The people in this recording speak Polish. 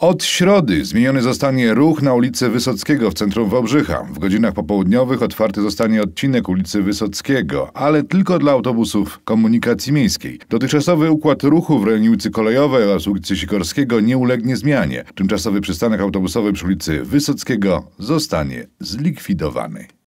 Od środy zmieniony zostanie ruch na ulicy Wysockiego w centrum Wałbrzycha. W godzinach popołudniowych otwarty zostanie odcinek ulicy Wysockiego, ale tylko dla autobusów komunikacji miejskiej. Dotychczasowy układ ruchu w rejonie ulicy Kolejowej oraz ulicy Sikorskiego nie ulegnie zmianie. Tymczasowy przystanek autobusowy przy ulicy Wysockiego zostanie zlikwidowany.